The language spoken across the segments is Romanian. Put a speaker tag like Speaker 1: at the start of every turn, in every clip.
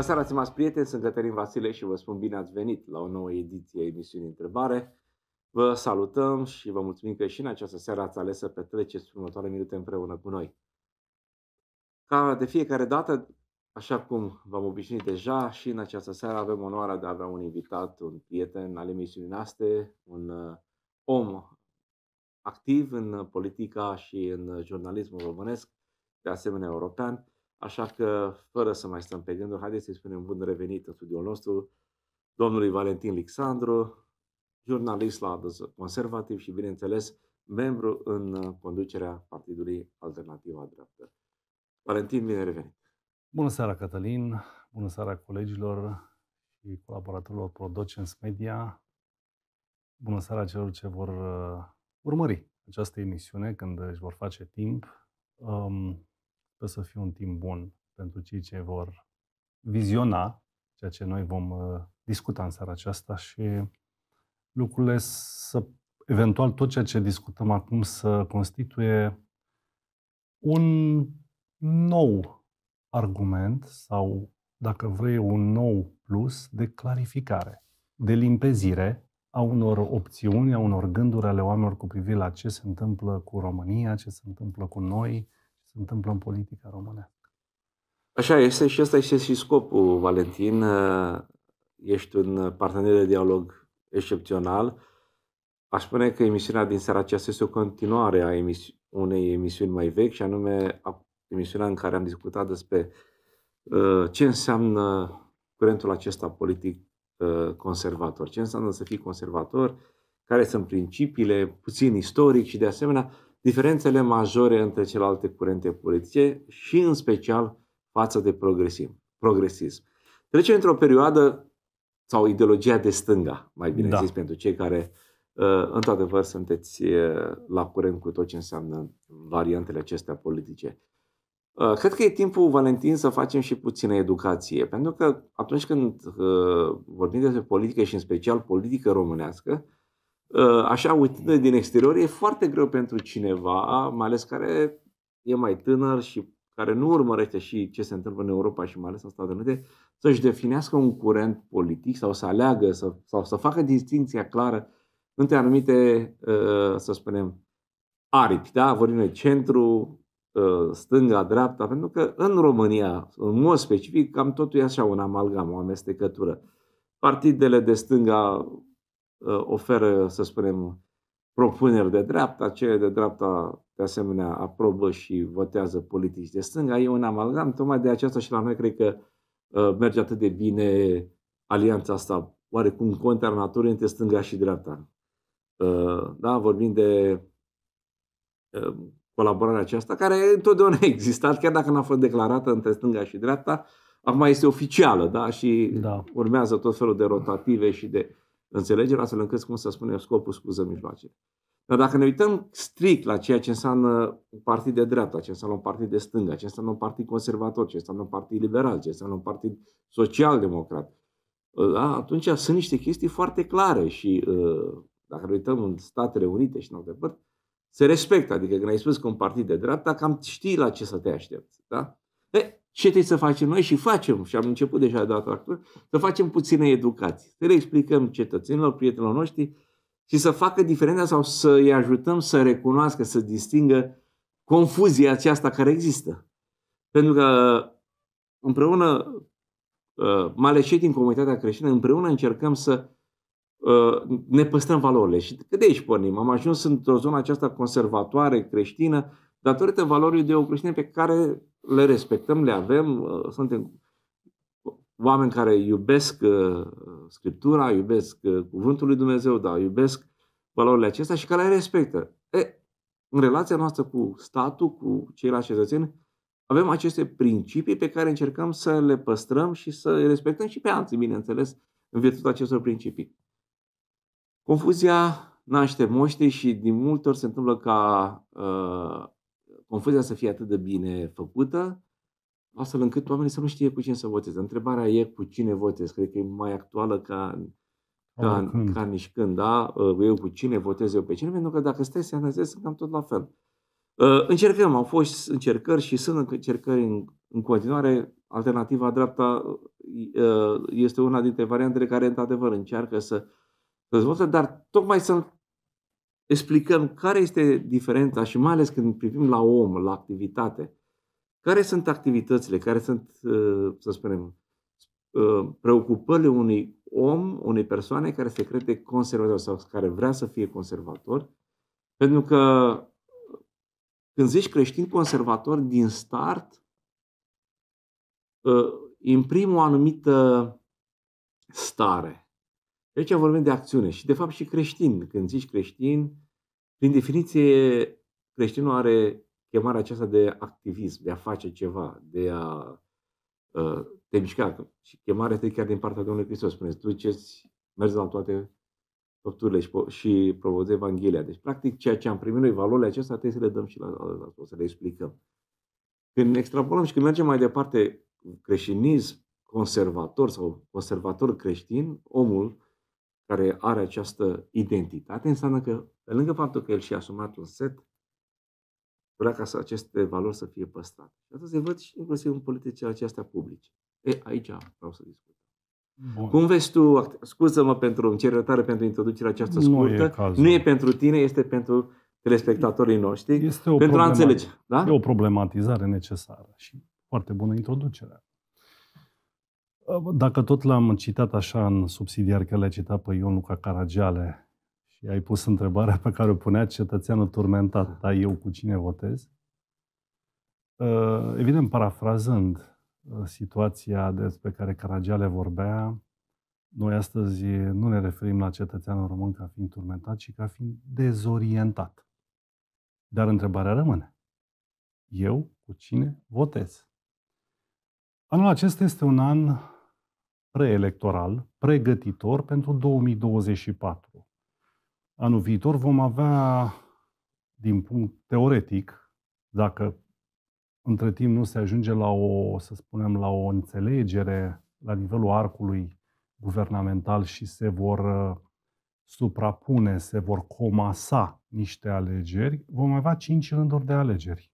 Speaker 1: Bună seara, stimați prieteni, sunt Cătălin Vasile și vă spun bine ați venit la o nouă ediție a emisiunii Întrebare. Vă salutăm și vă mulțumim că și în această seară ați ales să petreceți următoare minute împreună cu noi. Ca de fiecare dată, așa cum v-am obișnuit deja, și în această seară avem onoarea de a avea un invitat, un prieten al emisiunii noastre, un uh, om activ în politica și în jurnalismul românesc, de asemenea european, Așa că, fără să mai stăm pe gânduri, haideți să-i spunem bun revenit în studioul nostru domnului Valentin Lixandru, jurnalist la Conservativ și, bineînțeles, membru în uh, conducerea Partidului Alternativa Dreaptă. Valentin, bine revenit!
Speaker 2: Bună seara, Cătălin! Bună seara colegilor și colaboratorilor ProDocens Media. Bună seara celor ce vor uh, urmări această emisiune când își vor face timp. Um, Sper să fie un timp bun pentru cei ce vor viziona ceea ce noi vom uh, discuta în seara aceasta și lucrurile să, eventual, tot ceea ce discutăm acum să constituie un nou argument sau, dacă vrei, un nou plus de clarificare, de limpezire a unor opțiuni, a unor gânduri ale oamenilor cu privire la ce se întâmplă cu România, ce se întâmplă cu noi, se întâmplă în politica românească.
Speaker 1: Așa este și ăsta este și scopul, Valentin. Ești un partener de dialog excepțional. Aș spune că emisiunea din seara aceasta este o continuare a emisi- unei emisiuni mai vechi și anume emisiunea în care am discutat despre uh, ce înseamnă curentul acesta politic uh, conservator, ce înseamnă să fii conservator, care sunt principiile, puțin istoric și de asemenea diferențele majore între celelalte curente politice și în special față de progresism. progresism. Trecem într-o perioadă sau ideologia de stânga, mai bine da. zis, pentru cei care uh, într-adevăr sunteți uh, la curent cu tot ce înseamnă variantele acestea politice. Uh, cred că e timpul, Valentin, să facem și puțină educație, pentru că atunci când vorbim despre politică și în special politică românească, Uh, așa uitându din exterior, e foarte greu pentru cineva, mai ales care e mai tânăr și care nu urmărește și ce se întâmplă în Europa și mai ales în Statele Unite, să-și definească un curent politic sau să aleagă să, sau să facă distinția clară între anumite, uh, să spunem, aripi, da? vorbim de centru, uh, stânga, dreapta, pentru că în România, în mod specific, cam totul e așa un amalgam, o amestecătură. Partidele de stânga Uh, oferă, să spunem, propuneri de dreapta, cele de dreapta de asemenea aprobă și votează politici de stânga, e un amalgam, tocmai de aceasta și la noi cred că uh, merge atât de bine alianța asta, oarecum contra naturii între stânga și dreapta. Uh, da, vorbim de colaborarea aceasta, care întotdeauna a existat, chiar dacă n-a fost declarată între stânga și dreapta, acum este oficială, da, și da. urmează tot felul de rotative și de înțelegerea, astfel încât, cum să spunem, scopul scuză mijloacele. Dar dacă ne uităm strict la ceea ce înseamnă un partid de dreapta, ce înseamnă un partid de stânga, ce înseamnă un partid conservator, ce înseamnă un partid liberal, ce înseamnă un partid social-democrat, ă, da, atunci sunt niște chestii foarte clare și ă, dacă ne uităm în Statele Unite și în alte părți, se respectă. Adică când ai spus că un partid de dreapta, cam știi la ce să te aștepți. Da? Deci, ce trebuie să facem noi și facem, și am început deja data actuală, să facem puțină educație, să le explicăm cetățenilor, prietenilor noștri și să facă diferența sau să îi ajutăm să recunoască, să distingă confuzia aceasta care există. Pentru că împreună, ă, mai ales din comunitatea creștină, împreună încercăm să ă, ne păstrăm valorile. Și de aici pornim. Am ajuns într-o zonă aceasta conservatoare, creștină, datorită valorii deocreștine pe care le respectăm, le avem, uh, suntem oameni care iubesc uh, Scriptura, iubesc uh, Cuvântul lui Dumnezeu, dar iubesc valorile acestea și care le respectă. E, în relația noastră cu statul, cu ceilalți cetățeni, avem aceste principii pe care încercăm să le păstrăm și să le respectăm și pe alții, bineînțeles, în virtutea acestor principii. Confuzia naște moștei și din multe ori se întâmplă ca uh, confuzia să fie atât de bine făcută, astfel încât oamenii să nu știe cu cine să voteze. Întrebarea e cu cine votez. Cred că e mai actuală ca, ca, ca nici când, da? Ă, eu cu cine votez eu pe cine, pentru că dacă stai să analizezi, sunt cam tot la fel. Ă, încercăm, au fost încercări și sunt încercări în, în continuare. Alternativa dreapta ă, este una dintre variantele care, într-adevăr, încearcă să dezvolte, dar tocmai să explicăm care este diferența și mai ales când privim la om, la activitate, care sunt activitățile, care sunt, uh, să spunem, uh, preocupările unui om, unei persoane care se crede conservator sau care vrea să fie conservator, pentru că uh, când zici creștin conservator din start, imprim o anumită stare. Aici vorbim de acțiune și, de fapt, și creștin. Când zici creștin, prin definiție, creștinul are chemarea aceasta de activism, de a face ceva, de a uh, te mișca. Și chemarea este chiar din partea Domnului Hristos. Spuneți, duceți, mergi la toate făpturile și, și provozi Evanghelia. Deci, practic, ceea ce am primit noi, valorile acestea, trebuie să le dăm și la altul, să le explicăm. Când extrapolăm și când mergem mai departe, creștinism conservator sau conservator creștin, omul care are această identitate, înseamnă că, pe lângă faptul că el și-a asumat un set, vrea ca să aceste valori să fie păstrate. Și atunci se văd și inclusiv în politicile acestea publice. E, aici vreau să discut. Bun. Cum vezi tu, scuză-mă pentru, încerătare, pentru introducerea aceasta scurtă, nu e, nu e pentru tine, este pentru telespectatorii noștri, este o pentru a înțelege.
Speaker 2: Da? E o problematizare necesară și foarte bună introducerea. Dacă tot l-am citat așa în subsidiar, că l-ai citat pe Ion Luca Caragiale și ai pus întrebarea pe care o punea cetățeanul turmentat, dar eu cu cine votez? Uh, evident, parafrazând uh, situația despre care Caragiale vorbea, noi astăzi nu ne referim la cetățeanul român ca fiind turmentat, ci ca fiind dezorientat. Dar întrebarea rămâne. Eu cu cine votez? Anul acesta este un an preelectoral, pregătitor pentru 2024. Anul viitor vom avea, din punct teoretic, dacă între timp nu se ajunge la o, să spunem, la o înțelegere la nivelul arcului guvernamental și se vor uh, suprapune, se vor comasa niște alegeri, vom avea cinci rânduri de alegeri.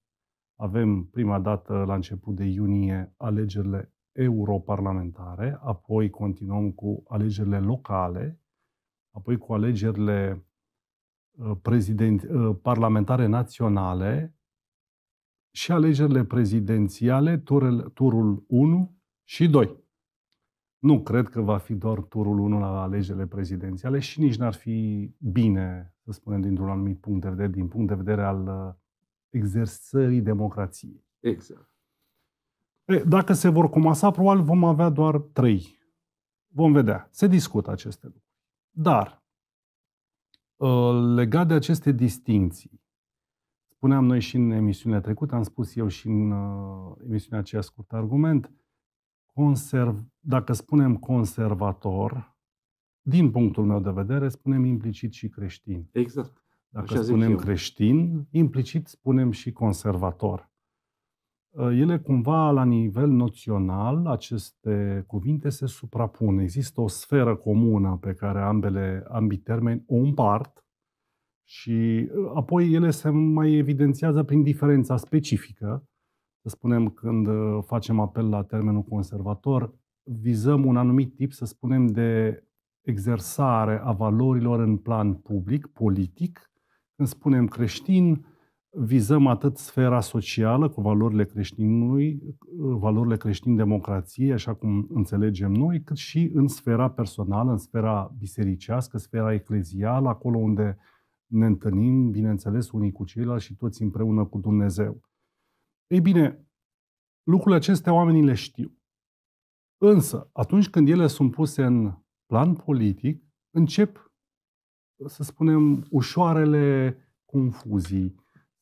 Speaker 2: Avem prima dată la început de iunie alegerile europarlamentare, apoi continuăm cu alegerile locale, apoi cu alegerile uh, uh, parlamentare naționale și alegerile prezidențiale, turul, turul 1 și 2. Nu cred că va fi doar turul 1 la alegerile prezidențiale și nici n-ar fi bine, să spunem, dintr-un anumit punct de vedere, din punct de vedere al uh, exersării democrației. Exact. Păi, dacă se vor comasa, probabil vom avea doar trei. Vom vedea. Se discută aceste lucruri. Dar, uh, legat de aceste distinții, spuneam noi și în emisiunea trecută, am spus eu și în uh, emisiunea aceea scurt argument, conserv, dacă spunem conservator, din punctul meu de vedere, spunem implicit și creștin. Exact. Dacă Așa spunem creștin, implicit spunem și conservator. Eh, ele cumva la nivel noțional, aceste cuvinte se suprapun. Există o sferă comună pe care ambele, ambii termeni o împart și eh, apoi ele se mai evidențiază prin diferența specifică. Să spunem, când eh, facem apel la termenul conservator, vizăm un anumit tip, să spunem, de exersare a valorilor în plan public, politic. Când spunem creștin, vizăm atât sfera socială cu valorile creștinului, valorile creștin-democrației, așa cum înțelegem noi, cât și în sfera personală, în sfera bisericească, sfera eclezială, acolo unde ne întâlnim, bineînțeles, unii cu ceilalți și toți împreună cu Dumnezeu. Ei bine, lucrurile acestea oamenii le știu. Însă, atunci când ele sunt puse în plan politic, încep, să spunem, ușoarele confuzii,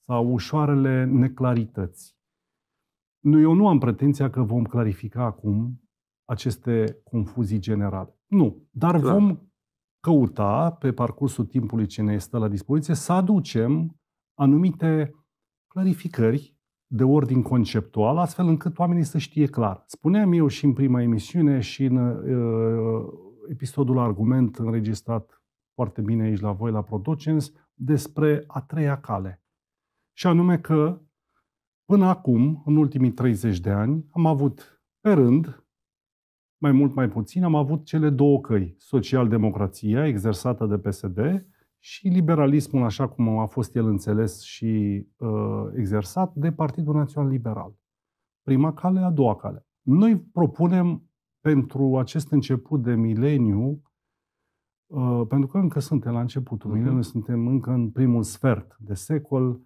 Speaker 2: sau ușoarele neclarități. Nu, eu nu am pretenția că vom clarifica acum aceste confuzii generale. Nu, dar Clar. vom căuta pe parcursul timpului ce ne este la dispoziție să aducem anumite clarificări de ordin conceptual, astfel încât oamenii să știe clar. Spuneam eu și în prima emisiune și în uh, episodul argument înregistrat foarte bine aici la voi, la Producens despre a treia cale și anume că până acum, în ultimii 30 de ani, am avut pe rând, mai mult, mai puțin, am avut cele două căi. Social-democrația, exersată de PSD, și liberalismul, așa cum a fost el înțeles și uh, exersat, de Partidul Național Liberal. Prima cale, a doua cale. Noi propunem pentru acest început de mileniu, uh, pentru că încă suntem la începutul uh-huh. Mhm. mileniu, suntem încă în primul sfert de secol,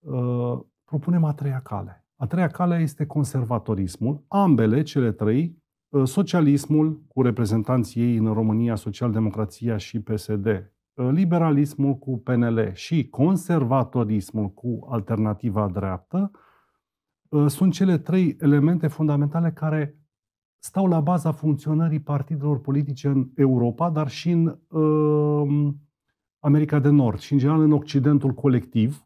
Speaker 2: Uh, propunem a treia cale. A treia cale este conservatorismul. Ambele, cele trei, uh, socialismul cu reprezentanții ei în România, socialdemocrația și PSD, uh, liberalismul cu PNL și conservatorismul cu alternativa dreaptă, sunt cele trei elemente fundamentale care stau la baza funcționării partidelor politice în Europa, dar și în uh, America de Nord și, în general, în Occidentul colectiv,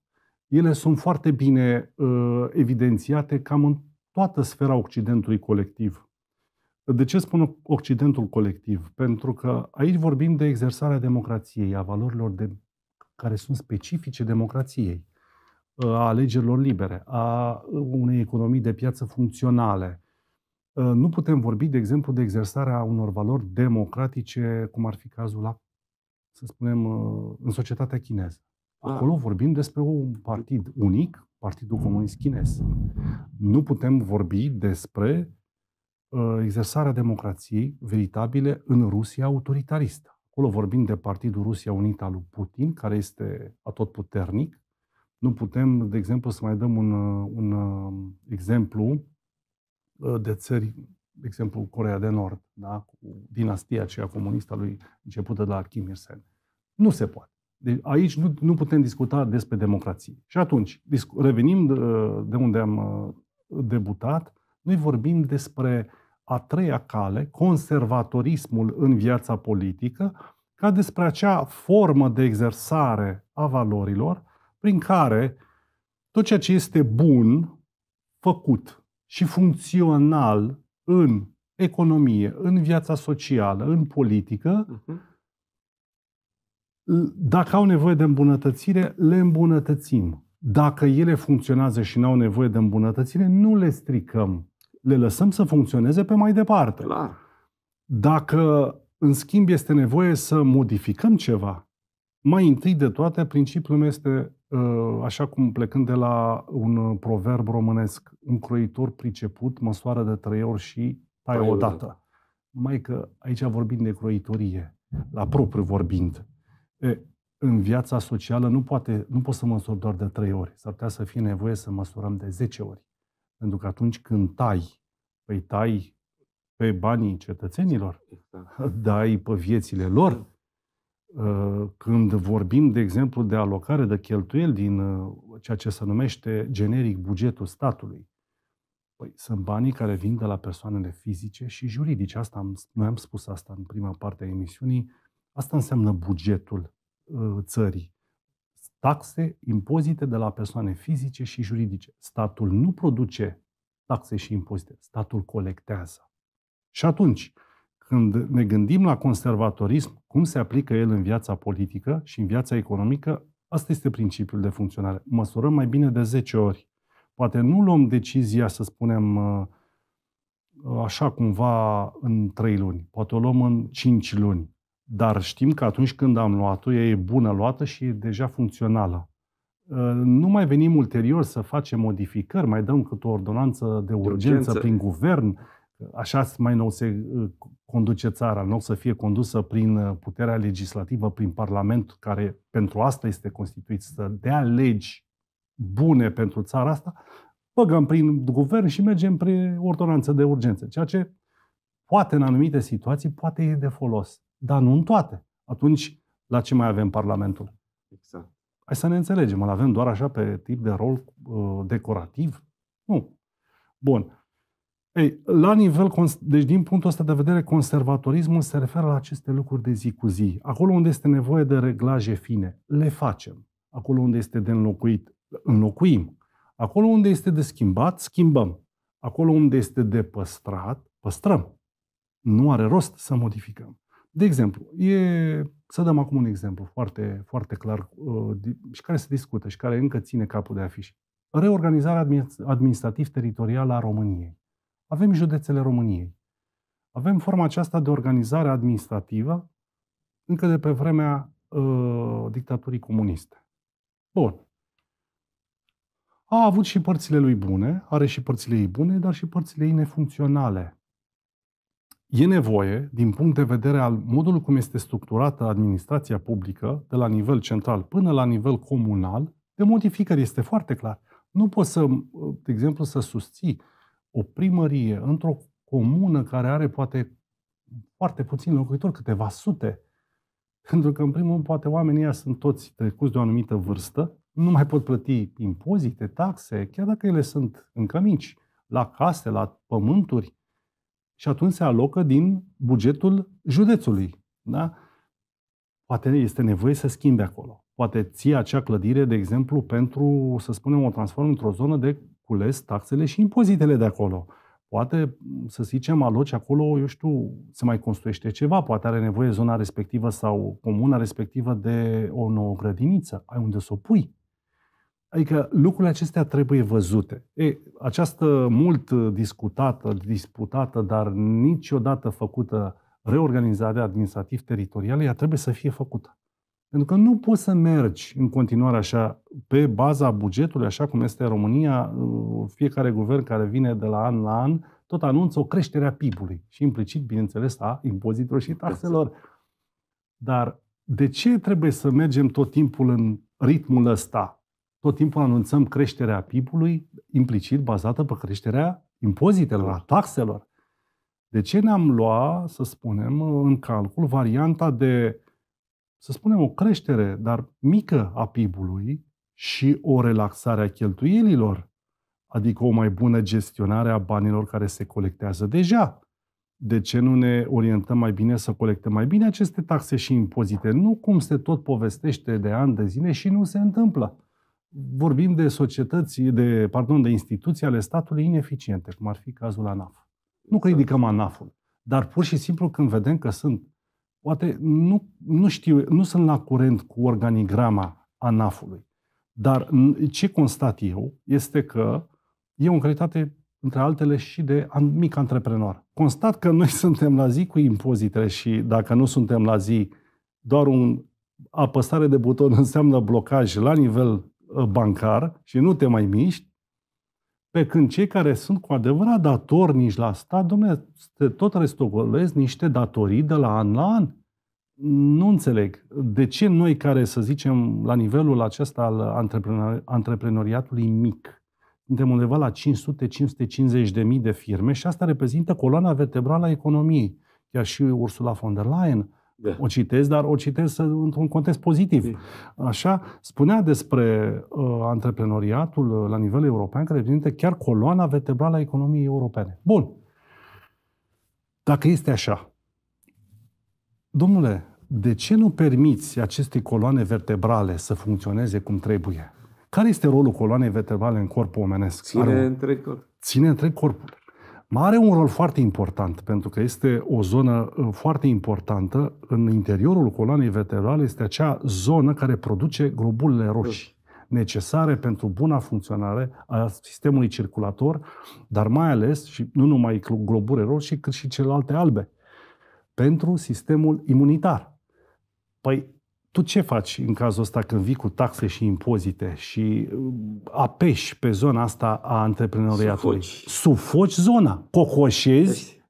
Speaker 2: ele sunt foarte bine uh, evidențiate cam în toată sfera Occidentului colectiv. De ce spun Occidentul colectiv? Pentru că aici vorbim de exersarea democrației, a valorilor de, care sunt specifice democrației, ă, a alegerilor libere, a unei economii de piață funcționale. Ă, nu putem vorbi, de exemplu, de exersarea unor valori democratice, cum ar fi cazul la, să spunem, în societatea chineză Ah. Acolo vorbim despre un partid unic, Partidul mm. Comunist Chinez. Nu putem vorbi despre uh, exersarea democrației veritabile în Rusia autoritaristă. Acolo vorbim de Partidul Rusia Unită al lui Putin, care este puternic. Nu putem, de exemplu, să mai dăm un, uh, un uh, exemplu uh, de țări, de exemplu, Corea de Nord, da? cu dinastia aceea comunistă a lui începută de la Kim Il-sen. Nu se poate. De deci aici nu, nu putem discuta despre democrație. Și atunci, revenim de unde am uh, debutat, noi vorbim despre a treia cale, conservatorismul în viața politică, ca despre acea formă de exersare a valorilor prin care tot ceea ce este bun, făcut și funcțional în economie, în viața socială, în politică, uh-huh dacă au nevoie de îmbunătățire, le îmbunătățim. Dacă ele funcționează și nu au nevoie de îmbunătățire, nu le stricăm. Le lăsăm să funcționeze pe mai departe. Clar. Dacă, în schimb, este nevoie să modificăm ceva, mai întâi de toate, principiul meu este, uh, așa cum plecând de la un proverb românesc, un croitor priceput măsoară de trei ori și taie o dată. Numai că aici vorbim de croitorie, la propriu vorbind. E, în viața socială nu, poate, nu pot să măsor doar de 3 ori. S-ar putea să fie nevoie să măsurăm de 10 ori. Pentru că atunci când tai, păi tai pe banii cetățenilor, exact. dai pe viețile lor. Când vorbim, de exemplu, de alocare de cheltuieli din ceea ce se numește generic bugetul statului, păi sunt banii care vin de la persoanele fizice și juridice. Asta am, noi am spus asta în prima parte a emisiunii, Asta înseamnă bugetul uh, țării. Taxe, impozite de la persoane fizice și juridice. Statul nu produce taxe și impozite, statul colectează. Și atunci, când ne gândim la conservatorism, cum se aplică el în viața politică și în viața economică, asta este principiul de funcționare. Măsurăm mai bine de 10 ori. Poate nu luăm decizia, să spunem, uh, uh, așa cumva în 3 luni, poate o luăm în 5 luni, dar știm că atunci când am luat-o, ea e bună luată și e deja funcțională. Uh, nu mai venim ulterior să facem modificări, mai dăm câte o ordonanță de urgență, de urgență. prin guvern, așa mai nou se uh, conduce țara, nu să fie condusă prin uh, puterea legislativă, prin Parlament, care pentru asta este constituit, să dea legi bune pentru țara asta, băgăm prin guvern și mergem prin ordonanță de urgență, ceea ce poate în anumite situații poate e de folos dar nu în toate. Atunci, la ce mai avem Parlamentul? Exact. Hai să ne înțelegem, îl avem doar așa pe tip de rol uh, decorativ? Nu. Bun. Ei, la nivel, deci din punctul ăsta de vedere, conservatorismul se referă la aceste lucruri de zi cu zi. Acolo unde este nevoie de reglaje fine, le facem. Acolo unde este de înlocuit, înlocuim. Acolo unde este de schimbat, schimbăm. Acolo unde este de păstrat, păstrăm. Nu are rost să modificăm. De exemplu, e, să dăm acum un exemplu foarte, foarte clar uh, și care se discută și care încă ține capul de afiș. Reorganizarea administrativ-teritorială a României. Avem județele României. Avem forma aceasta de organizare administrativă încă de pe vremea uh, dictaturii comuniste. Bun. A avut și părțile lui bune, are și părțile ei bune, dar și părțile ei nefuncționale. E nevoie, din punct de vedere al modului cum este structurată administrația publică, de la nivel central până la nivel comunal, de modificări. Este foarte clar. Nu poți să, de exemplu, să susții o primărie într-o comună care are poate foarte puțin locuitori, câteva sute, pentru că, în primul rând, poate oamenii ăia sunt toți trecuți de o anumită vârstă, nu mai pot plăti impozite, taxe, chiar dacă ele sunt încă mici, la case, la pământuri și atunci se alocă din bugetul județului. Da? Poate este nevoie să schimbe acolo. Poate ție acea clădire, de exemplu, pentru, să spunem, o transformă într-o zonă de cules taxele și impozitele de acolo. Poate, să zicem, aloci acolo, eu știu, se mai construiește ceva, poate are nevoie zona respectivă sau comuna respectivă de o nouă grădiniță, ai unde să o pui. Adică lucrurile acestea trebuie văzute. E, această mult discutată, disputată, dar niciodată făcută reorganizare administrativ-teritorială, ea trebuie să fie făcută. Pentru că nu poți să mergi în continuare așa, pe baza bugetului, așa cum este România, uh, fiecare guvern care vine de la an la an, tot anunță o creștere a PIB-ului și implicit, bineînțeles, a impozitelor și taxelor. Exact. Dar de ce trebuie să mergem tot timpul în ritmul ăsta? tot timpul anunțăm creșterea PIB-ului implicit bazată pe creșterea impozitelor, a taxelor. De ce ne-am luat, să spunem, în calcul varianta de, să spunem, o creștere, dar mică a PIB-ului și o relaxare a cheltuielilor, adică o mai bună gestionare a banilor care se colectează deja? De ce nu ne orientăm mai bine să colectăm mai bine aceste taxe și impozite? Nu cum se tot povestește de ani de zile și nu se întâmplă vorbim de societăți, de, pardon, de instituții ale statului ineficiente, cum ar fi cazul ANAF. Nu exact. că ANAF-ul, dar pur și simplu când vedem că sunt, poate nu, nu știu, nu sunt la curent cu organigrama ANAF-ului, dar ce constat eu este că e o calitate între altele și de mic antreprenor. Constat că noi suntem la zi cu impozitele și dacă nu suntem la zi, doar un apăsare de buton înseamnă blocaj la nivel Uh, bancar și nu te mai miști, pe când cei care sunt cu adevărat datornici la stat, domnule, tot restocolezi niște datorii de la an la an. Nu înțeleg. De ce noi care, să zicem, la nivelul acesta al antreprenoriatului mic, suntem undeva la 500-550 de mii de firme și asta reprezintă coloana vertebrală a economiei. Chiar și Ursula von der Leyen da. O citesc, dar o citesc într-un context pozitiv. Așa, spunea despre uh, antreprenoriatul uh, la nivel european, care reprezintă chiar coloana vertebrală a economiei europene. Bun. Dacă este așa, domnule, de ce nu permiți aceste coloane vertebrale să funcționeze cum trebuie? Care este rolul coloanei vertebrale în corpul omenesc? Ține Are... întreg corpul. Ține întreg corpul. Mai are un rol foarte important, pentru că este o zonă uh, foarte importantă în interiorul coloanei vertebrale, este acea zonă care produce globulele roșii necesare pentru buna funcționare a sistemului circulator, dar mai ales, și nu numai globule roșii, cât și celelalte albe, pentru sistemul imunitar. Păi tu ce faci în cazul ăsta când vii cu taxe și impozite și uh, apeși pe zona asta a antreprenoriatului? Sufoci, Sufoci zona, cocoșezi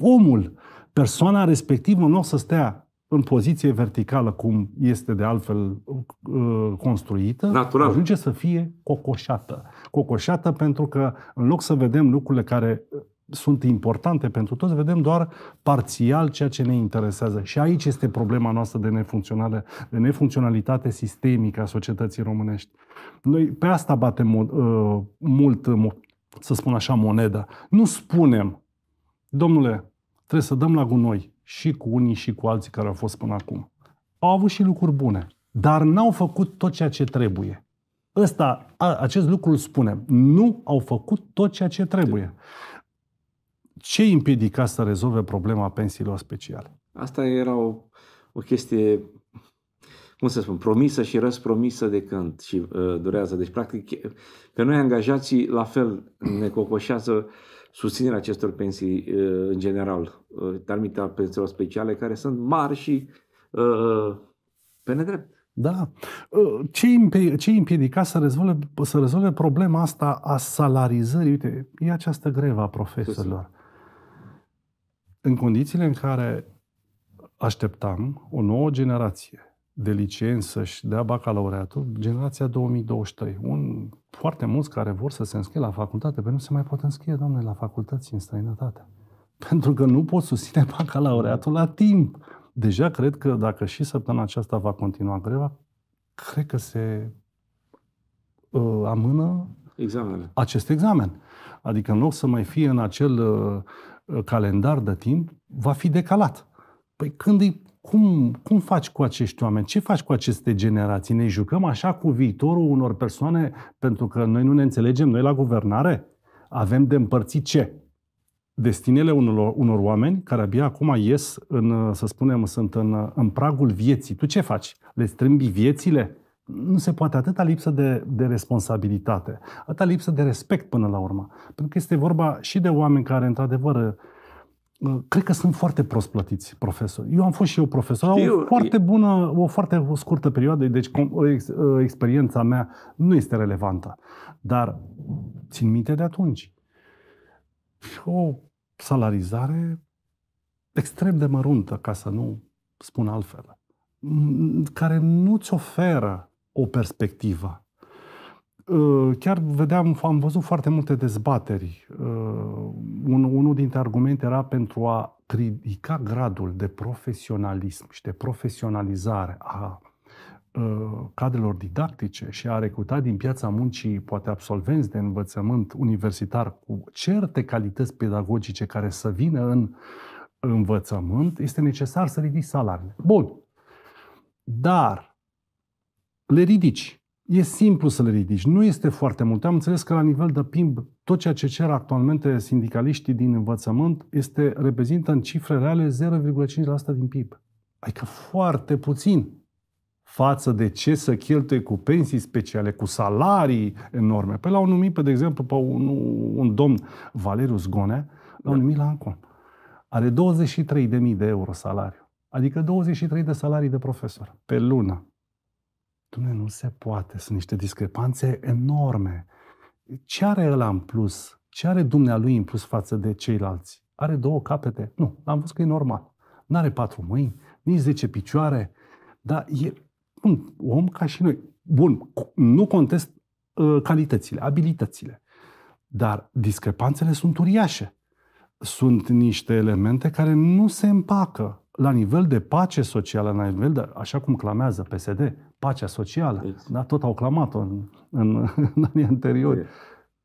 Speaker 2: omul. persoana respectivă nu o să stea în poziție verticală, cum este de altfel uh, construită, Natural. ajunge să fie cocoșată. Cocoșată pentru că, în loc să vedem lucrurile care sunt importante pentru toți, vedem doar parțial ceea ce ne interesează. Și aici este problema noastră de, nefuncționare, de nefuncționalitate sistemică a societății românești. Noi pe asta batem uh, mult, să spun așa, moneda. Nu spunem, domnule, trebuie să dăm la gunoi și cu unii și cu alții care au fost până acum. Au avut și lucruri bune, dar n-au făcut tot ceea ce trebuie. Ăsta, acest lucru îl spunem. Nu au făcut tot ceea ce trebuie ce împiedica să rezolve problema pensiilor speciale?
Speaker 1: Asta era o, o chestie, cum să spun, promisă și răspromisă de când și uh, durează. Deci, practic, pe noi angajații, la fel, ne cocoșează susținerea acestor pensii uh, în general, uh, darmita pensiilor speciale, care sunt mari și uh, pe
Speaker 2: nedrept. Da. Uh, ce, împie, ce împiedica să rezolve, să rezolve problema asta a salarizării? Uite, e această greva profesorilor. profesorilor în condițiile în care așteptam o nouă generație de liceeni să-și dea bacalaureatul, generația 2023. Un, foarte mulți care vor să se înscrie la facultate, pentru că nu se mai pot înscrie, domnule, la facultăți în străinătate. Pentru că nu pot susține bacalaureatul la timp. Deja cred că dacă și săptămâna aceasta va continua greva, cred că se uh, amână Examenele. acest examen. Adică în loc să mai fie în acel uh, Uh, calendar de timp va fi decalat. Păi când îi, cum, cum faci cu acești oameni? Ce faci cu aceste generații? Ne jucăm așa cu viitorul unor persoane pentru că noi nu ne înțelegem, noi la guvernare avem de împărțit ce? Destinele unor, unor oameni care abia acum ies, în, uh, să spunem, sunt în, uh, în pragul vieții. Tu ce faci? Le strâmbi viețile? nu se poate atâta lipsă de, de responsabilitate, atâta lipsă de respect până la urmă. Pentru că este vorba și de oameni care, într-adevăr, uh, cred că sunt foarte prost plătiți profesori. Eu am fost și eu profesor, Știu, o foarte bună, o foarte scurtă perioadă, deci uh, experiența mea nu este relevantă. Dar țin minte de atunci. O salarizare extrem de măruntă, ca să nu spun altfel, care nu-ți oferă o perspectivă. Ă, chiar vedeam, am văzut foarte multe dezbateri. Ă, unul dintre argumente era pentru a ridica gradul de profesionalism și de profesionalizare a ă, cadrelor didactice și a recruta din piața muncii poate absolvenți de învățământ universitar cu certe calități pedagogice care să vină în învățământ, este necesar să ridici salariile. Bun. Dar le ridici. E simplu să le ridici. Nu este foarte mult. Am înțeles că la nivel de PIB, tot ceea ce cer actualmente sindicaliștii din învățământ este reprezintă în cifre reale 0,5% din PIB. Adică foarte puțin față de ce să cheltuie cu pensii speciale, cu salarii enorme. Pe păi l-au numit, pe de exemplu, pe un, un domn, Valeriu Zgonea, l-au da. numit la Ancon. Are 23.000 de euro salariu. Adică 23 de salarii de profesor pe lună. Dumnezeu nu se poate. Sunt niște discrepanțe enorme. Ce are el în plus? Ce are dumnealui în plus față de ceilalți? Are două capete? Nu, am văzut că e normal. Nu are patru mâini, nici zece picioare, dar e un om ca și noi. Bun, nu contest uh, calitățile, abilitățile, dar discrepanțele sunt uriașe. Sunt niște elemente care nu se împacă la nivel de pace socială, la nivel de, așa cum clamează PSD, pacea socială, yes. da, tot au clamat-o în, în, în anii anteriori. Yes.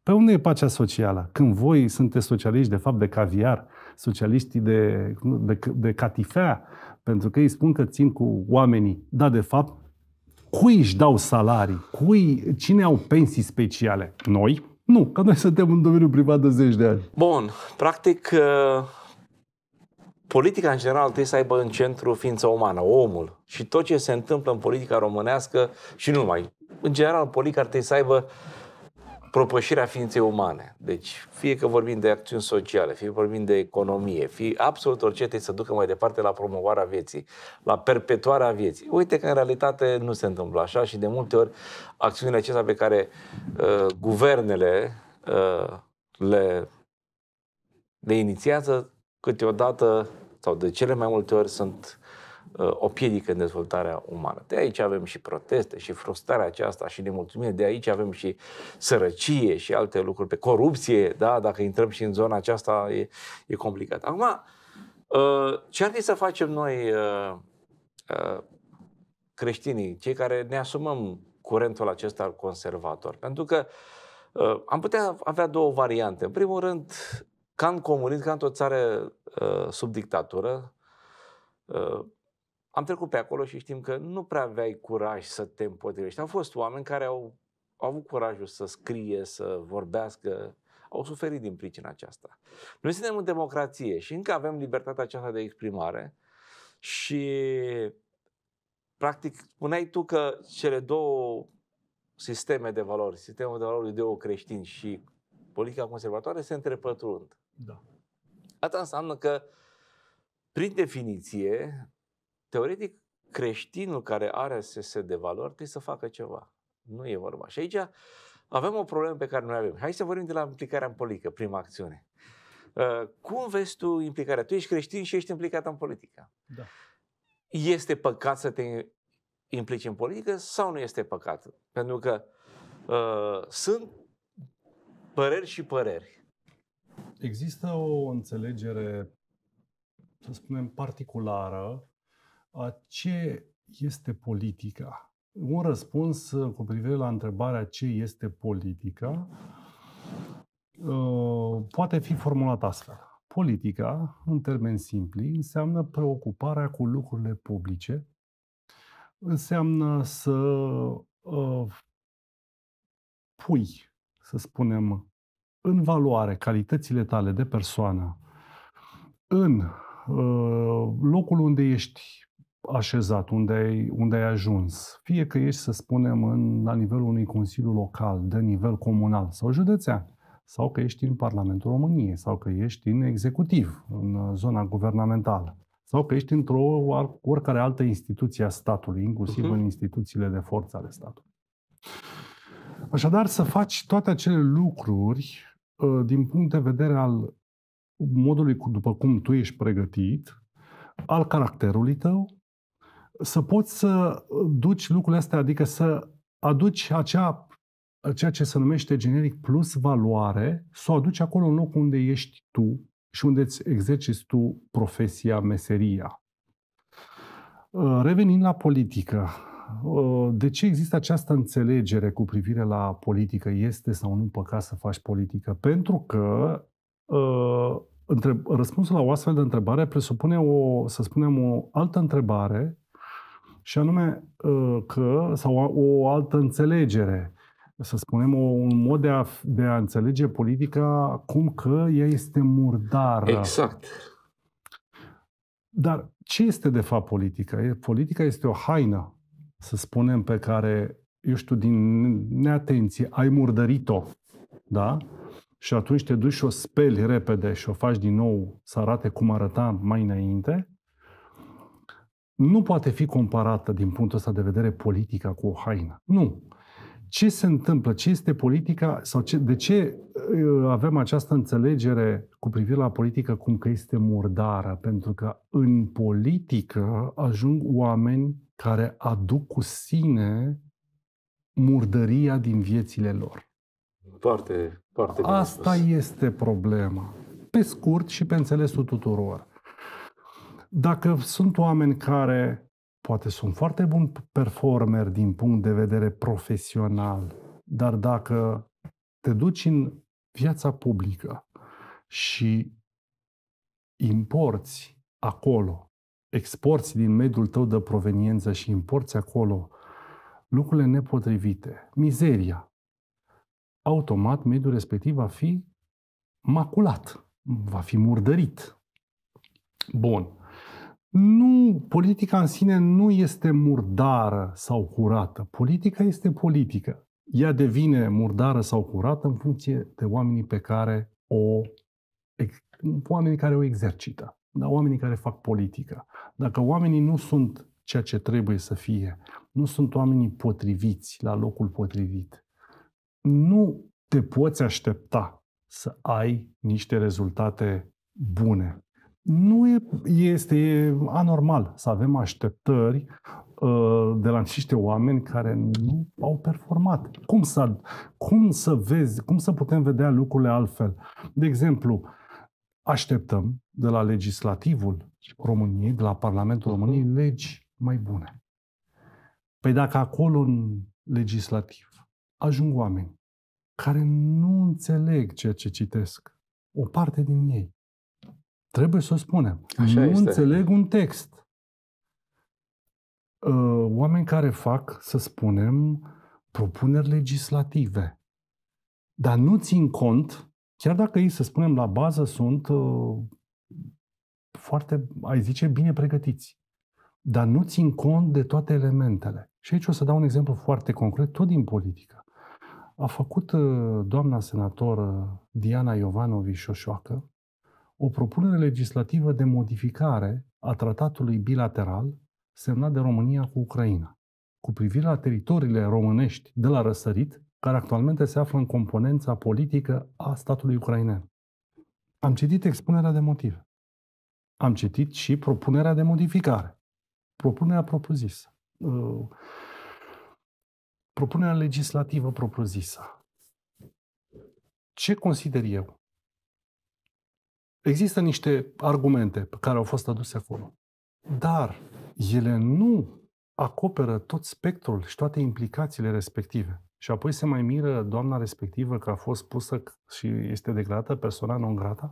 Speaker 2: Pe unde e pacea socială? Când voi sunteți socialiști, de fapt, de caviar, socialiștii de, de, de catifea, pentru că ei spun că țin cu oamenii, dar, de fapt, cui își dau salarii? Cui, cine au pensii speciale? Noi? Nu, că noi suntem în domeniul privat de zeci de ani.
Speaker 1: Bun, practic, uh politica în general trebuie să aibă în centru ființa umană, omul. Și tot ce se întâmplă în politica românească și nu numai. În general, politica ar trebui să aibă propășirea ființei umane. Deci, fie că vorbim de acțiuni sociale, fie vorbim de economie, fie absolut orice trebuie să ducă mai departe la promovarea vieții, la perpetuarea vieții. Uite că în realitate nu se întâmplă așa și de multe ori acțiunile acestea pe care uh, guvernele uh, le, le inițiază câteodată sau de cele mai multe ori sunt uh, o piedică în dezvoltarea umană. De aici avem și proteste, și frustrarea aceasta, și nemulțumire, de aici avem și sărăcie și alte lucruri, pe corupție, da? dacă intrăm și în zona aceasta e, e complicat. Acum, uh, ce ar trebui să facem noi uh, creștinii, cei care ne asumăm curentul acesta conservator? Pentru că am putea avea două variante. În primul rând, ca în comunism, ca într-o țară uh, sub dictatură, uh, am trecut pe acolo și știm că nu prea aveai curaj să te împotrivești. Au fost oameni care au, au avut curajul să scrie, să vorbească, au suferit din pricina aceasta. Noi suntem în democrație și încă avem libertatea aceasta de exprimare și practic spuneai tu că cele două sisteme de valori, sistemul de valori deo creștin și politica conservatoare se întrepătrund. Da. Asta înseamnă că, prin definiție, teoretic, creștinul care are SS de valori trebuie să facă ceva. Nu e vorba. Și aici avem o problemă pe care noi avem. Hai să vorbim de la implicarea în politică, prima acțiune. Uh, cum vezi tu implicarea? Tu ești creștin și ești implicat în politică. Da. Este păcat să te implici în politică sau nu este păcat? Pentru că uh, sunt păreri și păreri.
Speaker 2: Există o înțelegere, să spunem, particulară a ce este politica. Un răspuns uh, cu privire la întrebarea ce este politica uh, poate fi formulat astfel. Politica, în termeni simpli, înseamnă preocuparea cu lucrurile publice, înseamnă să uh, pui, să spunem, în valoare calitățile tale de persoană în uh, locul unde ești așezat, unde ai, unde ai ajuns, fie că ești, să spunem, în, la nivelul unui consiliu local, de nivel comunal sau județean, sau că ești în Parlamentul României, sau că ești în executiv, în uh, zona guvernamentală, sau că ești într-o oricare altă instituție a statului, inclusiv uh-huh. în instituțiile de forță ale statului. Așadar, să faci toate acele lucruri Ă, din punct de vedere al modului cu după cum tu ești pregătit, al caracterului tău, să poți să ă, duci lucrurile astea, adică să aduci acea, ceea ce se numește generic plus valoare, să o aduci acolo în locul unde ești tu și unde îți exerciți tu profesia, meseria. Ă, revenind la politică, Uh, de ce există această înțelegere cu privire la politică? Este sau nu păcat să faci politică? Pentru că uh, între, răspunsul la o astfel de întrebare presupune o, să spunem, o altă întrebare și anume uh, că, sau o altă înțelegere, să spunem, un mod de a, de a înțelege politica cum că ea este murdară. Exact. Dar ce este de fapt politica? Politica este o haină să spunem, pe care, eu știu, din neatenție, ai murdărit-o, da? Și atunci te duci și o speli repede și o faci din nou să arate cum arăta mai înainte, nu poate fi comparată din punctul ăsta de vedere politica cu o haină. Nu ce se întâmplă, ce este politica sau ce, de ce uh, avem această înțelegere cu privire la politică cum că este murdară, pentru că în politică ajung oameni care aduc cu sine murdăria din viețile lor. Foarte, foarte Asta spus. este problema. Pe scurt și pe înțelesul tuturor. Dacă sunt oameni care poate sunt foarte bun performer din punct de vedere profesional, dar dacă te duci în viața publică și importi acolo, exporți din mediul tău de proveniență și importi acolo lucrurile nepotrivite, mizeria, automat mediul respectiv va fi maculat, va fi murdărit. Bun nu, politica în sine nu este murdară sau curată. Politica este politică. Ea devine murdară sau curată în funcție de oamenii pe care o oamenii care o exercită, dar oamenii care fac politică. Dacă oamenii nu sunt ceea ce trebuie să fie, nu sunt oamenii potriviți la locul potrivit, nu te poți aștepta să ai niște rezultate bune nu e, este e anormal să avem așteptări uh, de la niște oameni care nu au performat. Cum să, cum să vezi, cum să putem vedea lucrurile altfel? De exemplu, așteptăm de la legislativul României, de la Parlamentul României, legi mai bune. Păi dacă acolo în legislativ ajung oameni care nu înțeleg ceea ce citesc, o parte din ei, Trebuie să o spunem. Așa nu este. înțeleg un text. Uh, oameni care fac, să spunem, propuneri legislative, dar nu țin cont, chiar dacă ei, să spunem, la bază sunt uh, foarte, ai zice, bine pregătiți, dar nu țin cont de toate elementele. Și aici o să dau un exemplu foarte concret, tot din politică. A făcut uh, doamna senator Diana Iovanovi Șoșoacă o propunere legislativă de modificare a tratatului bilateral semnat de România cu Ucraina, cu privire la teritoriile românești de la răsărit, care actualmente se află în componența politică a statului ucrainean. Am citit expunerea de motive. Am citit și propunerea de modificare. Propunerea propriu-zisă. Uh, propunerea legislativă propriu-zisă. Ce consider eu? Există niște argumente care au fost aduse acolo. Dar ele nu acoperă tot spectrul și toate implicațiile respective. Și apoi se mai miră doamna respectivă că a fost pusă și este declarată persoana non grata?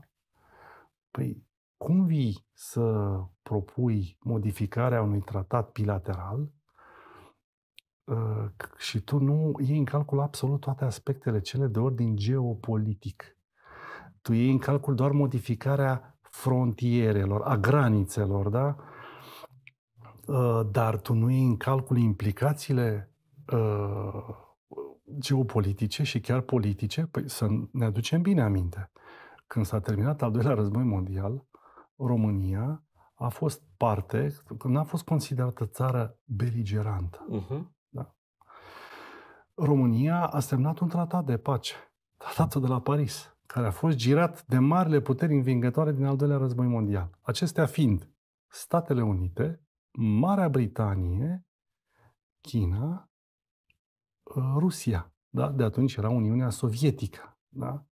Speaker 2: Păi, cum vii să propui modificarea unui tratat bilateral uh, și tu nu iei în calcul absolut toate aspectele cele de ordin geopolitic? tu iei în calcul doar modificarea frontierelor, a granițelor, da? Uh, dar tu nu iei în calcul implicațiile uh, geopolitice și chiar politice, păi să ne aducem bine aminte. Când s-a terminat al doilea război mondial, România a fost parte, nu a fost considerată țară beligerantă. Uh-huh. Da. România a semnat un tratat de pace, tratatul de la Paris care a fost girat de marile puteri învingătoare din al doilea război mondial. Acestea fiind Statele Unite, Marea Britanie, China, uh, Rusia. Da? De atunci era Uniunea Sovietică. Da?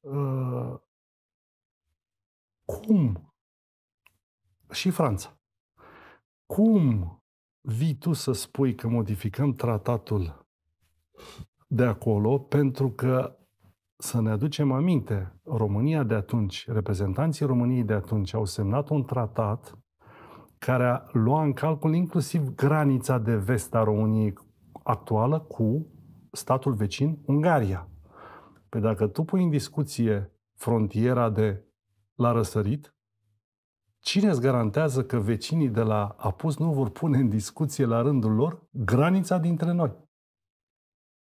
Speaker 2: Uh, cum? Și Franța. Cum vii tu să spui că modificăm tratatul de acolo pentru că să ne aducem aminte, România de atunci, reprezentanții României de atunci au semnat un tratat care a luat în calcul inclusiv granița de vest a României actuală cu statul vecin Ungaria. Pe păi dacă tu pui în discuție frontiera de la răsărit, cine îți garantează că vecinii de la apus nu vor pune în discuție la rândul lor granița dintre noi?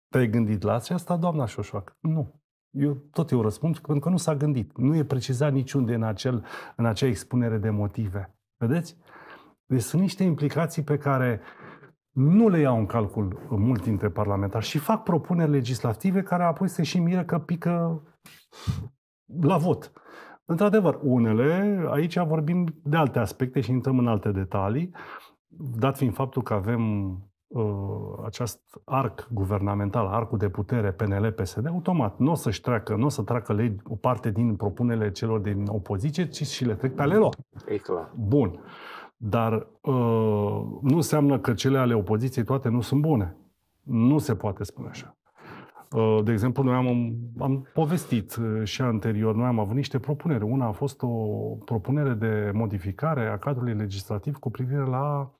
Speaker 2: Te-ai gândit la asta, doamna Șoșoac? Nu. Eu tot eu răspund pentru că nu s-a gândit. Nu e precizat niciunde în, acel, în acea expunere de motive. Vedeți? Deci sunt niște implicații pe care nu le iau în calcul mult dintre parlamentari și fac propuneri legislative care apoi se și miră că pică la vot. Într-adevăr, unele, aici vorbim de alte aspecte și intrăm în alte detalii, dat fiind faptul că avem Uh, acest arc guvernamental, arcul de putere PNL-PSD, automat nu o să-și treacă, nu o să treacă lei o parte din propunerile celor din opoziție, ci și le trec pe ale lor. E clar. Bun. Dar uh, nu înseamnă că cele ale opoziției toate nu sunt bune. Nu se poate spune așa. Uh, de exemplu, noi am, am povestit și anterior, noi am avut niște propuneri. Una a fost o propunere de modificare a cadrului legislativ cu privire la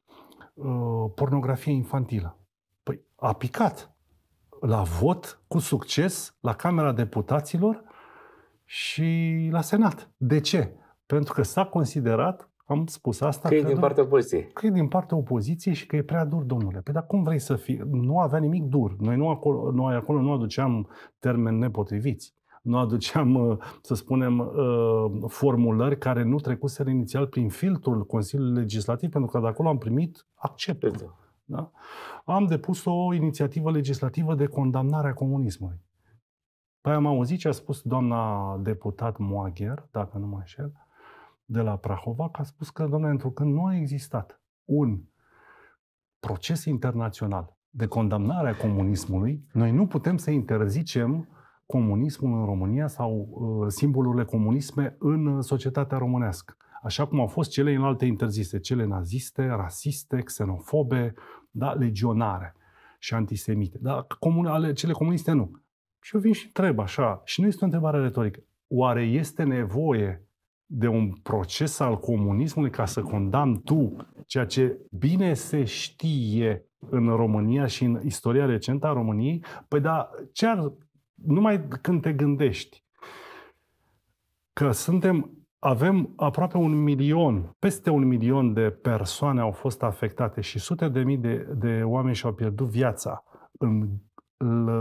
Speaker 2: Uh, pornografie infantilă. Păi a picat la vot cu succes la Camera Deputaților și la Senat. De ce? Pentru că s-a considerat, am spus asta, că, că e din da, partea opoziției. Că e din partea opoziției și că e prea dur, domnule. Păi dar cum vrei să fii? Nu avea nimic dur. Noi, nu acolo, noi acolo nu aduceam termeni nepotriviți nu aduceam, uh, să spunem, uh, formulări care nu trecuseră inițial prin filtrul Consiliului Legislativ, pentru că de acolo am primit acceptul. Exact. Da? Am depus o inițiativă legislativă de condamnare a comunismului. Păi am auzit ce a spus doamna deputat Moagher, dacă nu mă înșel, de la Prahova, că a spus că, domnule, întrucât nu a existat un proces internațional de condamnare a comunismului, noi nu putem să interzicem comunismul în România sau uh, simbolurile comunisme în uh, societatea românească. Așa cum au fost cele în alte interzise, cele naziste, rasiste, xenofobe, da, legionare și antisemite. Dar comun, ale, cele comuniste nu. Și eu vin și întreb așa, și nu este o întrebare retorică. Oare este nevoie de un proces al comunismului ca să condamn tu ceea ce bine se știe în România și în istoria recentă a României? Păi da, ce ar numai când te gândești că suntem, avem aproape un milion, peste un milion de persoane au fost afectate și sute de mii de, de oameni și-au pierdut viața în,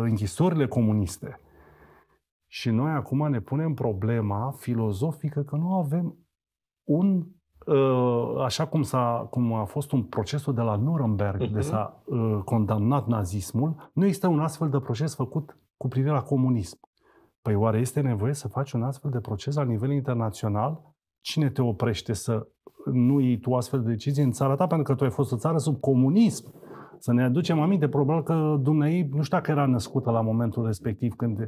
Speaker 2: închisorile comuniste. Și noi acum ne punem problema filozofică că nu avem un uh, așa cum, s-a, cum a fost un procesul de la Nuremberg, uh-huh. de mhm. s-a uh, condamnat nazismul, nu există un astfel de proces făcut cu privire la comunism. Păi oare este nevoie să faci un astfel de proces la nivel internațional? Cine te oprește să nu iei tu astfel de decizii în țara ta? Pentru că tu ai fost o țară sub comunism. Să ne aducem aminte, probabil că Dumnezeu nu știa că era născută la momentul respectiv când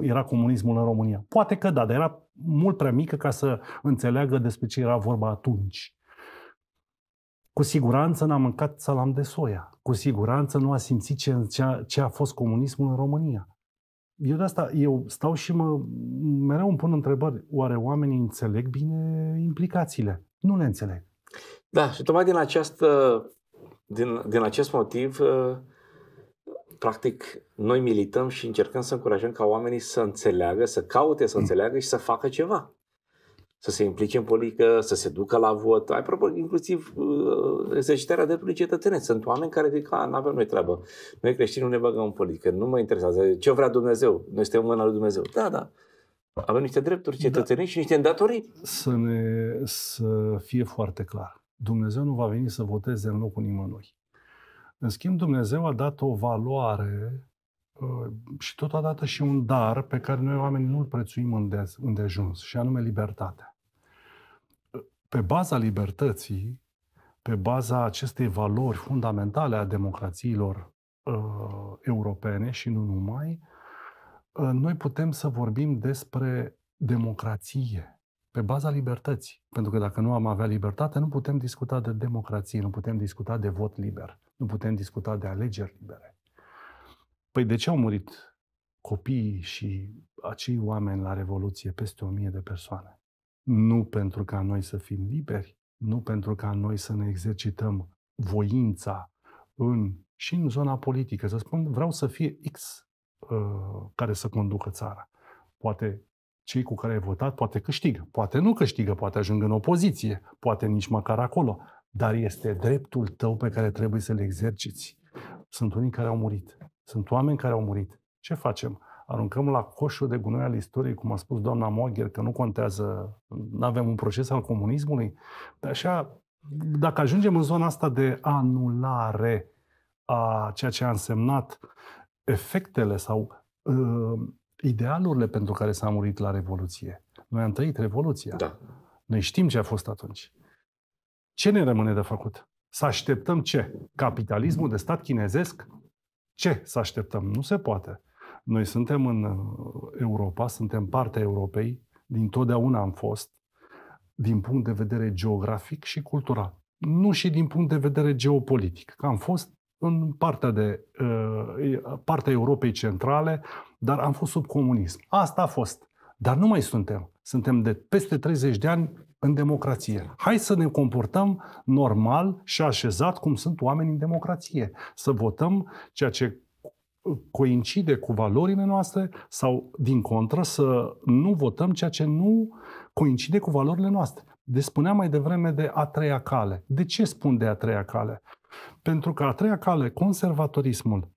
Speaker 2: era comunismul în România. Poate că da, dar era mult prea mică ca să înțeleagă despre ce era vorba atunci. Cu siguranță n-a mâncat salam de soia. Cu siguranță nu a simțit ce, ce, a, ce a fost comunismul în România eu de asta, eu stau și mă, mereu îmi pun întrebări. Oare oamenii înțeleg bine implicațiile? Nu le înțeleg.
Speaker 1: Da, și tocmai din, această, din, din acest motiv, uh, practic, noi milităm și încercăm să încurajăm ca oamenii să înțeleagă, să caute să mm. înțeleagă și să facă ceva să se implice în politică, să se ducă la vot. Ai Apropo, inclusiv uh, exercitarea dreptului cetățenesc. Sunt oameni care zic, ah, nu avem noi treabă. Noi creștini nu ne băgăm în politică, nu mă interesează. Ce vrea Dumnezeu? Noi suntem mâna lui Dumnezeu. Da, da. Avem niște drepturi da. cetățenești da. și niște îndatorii.
Speaker 2: Să, ne, să fie foarte clar. Dumnezeu nu va veni să voteze în locul nimănui. În schimb, Dumnezeu a dat o valoare uh, și totodată și un dar pe care noi oamenii nu-l prețuim unde, unde ajuns, și anume libertatea pe baza libertății, pe baza acestei valori fundamentale a democrațiilor uh, europene și nu numai, uh, noi putem să vorbim despre democrație, pe baza libertății. Pentru că dacă nu am avea libertate, nu putem discuta de democrație, nu putem discuta de vot liber, nu putem discuta de alegeri libere. Păi de ce au murit copiii și acei oameni la Revoluție, peste o mie de persoane? nu pentru ca noi să fim liberi, nu pentru ca noi să ne exercităm voința în, și în zona politică, să spun vreau să fie X uh, care să conducă țara. Poate cei cu care ai votat poate câștigă, poate nu câștigă, poate ajung în opoziție, poate nici măcar acolo, dar este dreptul tău pe care trebuie să-l exerciți. Sunt unii care au murit, sunt oameni care au murit. Ce facem? aruncăm la coșul de gunoi al istoriei, cum a spus doamna Mogher, că nu contează, nu avem un proces al comunismului. De așa, dacă ajungem în zona asta de anulare a ceea ce a însemnat efectele sau uh, idealurile pentru care s-a murit la Revoluție. Noi am trăit Revoluția. Da. Noi știm ce a fost atunci. Ce ne rămâne de făcut? Să așteptăm ce? Capitalismul de stat chinezesc? Ce să așteptăm? Nu se poate. Noi suntem în uh, Europa, suntem partea Europei, din totdeauna am fost, din punct de vedere geografic și cultural. Nu și din punct de vedere geopolitic, am fost în partea, de, uh, partea Europei centrale, dar am fost sub comunism. Asta a fost. Dar nu mai suntem. Suntem de peste 30 de ani în democrație. Hai să ne comportăm normal și așezat cum sunt oamenii în democrație. Să votăm ceea ce coincide cu valorile noastre sau, din contră, să nu votăm ceea ce nu coincide cu valorile noastre. De spuneam mai devreme de a treia cale. De ce spun de a treia cale? Pentru că a treia cale, conservatorismul,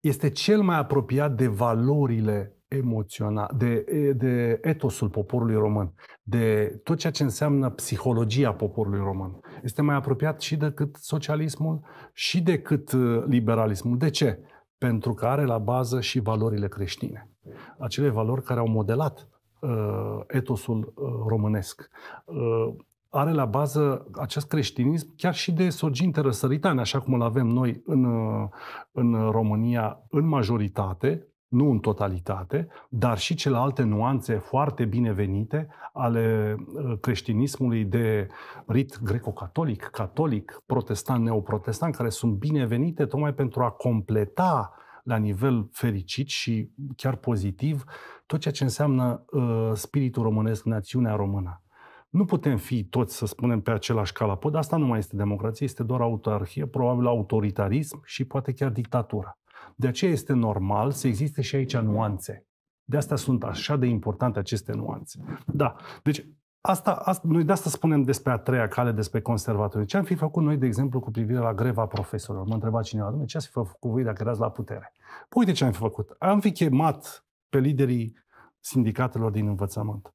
Speaker 2: este cel mai apropiat de valorile emoționale, de, de etosul poporului român, de tot ceea ce înseamnă psihologia poporului român. Este mai apropiat și decât socialismul și decât uh, liberalismul. De ce? pentru că are la bază și valorile creștine. Acele valori care au modelat uh, etosul uh, românesc. Uh, are la bază acest creștinism chiar și de sorginte răsăritane, așa cum îl avem noi în, uh, în România în majoritate, nu în totalitate, dar și celelalte nuanțe foarte binevenite ale uh, creștinismului de rit greco-catolic, catolic, protestant, neoprotestant, care sunt binevenite tocmai pentru a completa la nivel fericit și chiar pozitiv tot ceea ce înseamnă uh, spiritul românesc, națiunea română. Nu putem fi toți, să spunem, pe același calapod. Asta nu mai este democrație, este doar autarhie, probabil autoritarism și poate chiar dictatură. De aceea este normal să existe și aici nuanțe. De asta sunt așa de importante aceste nuanțe. Da, deci asta, asta, noi de asta spunem despre a treia cale, despre conservatorii. Ce am fi făcut noi, de exemplu, cu privire la greva profesorilor? Mă întreba cineva, domnule, ce ați fi făcut voi dacă erați la putere? Păi uite ce am fi făcut. Am fi chemat pe liderii sindicatelor din învățământ.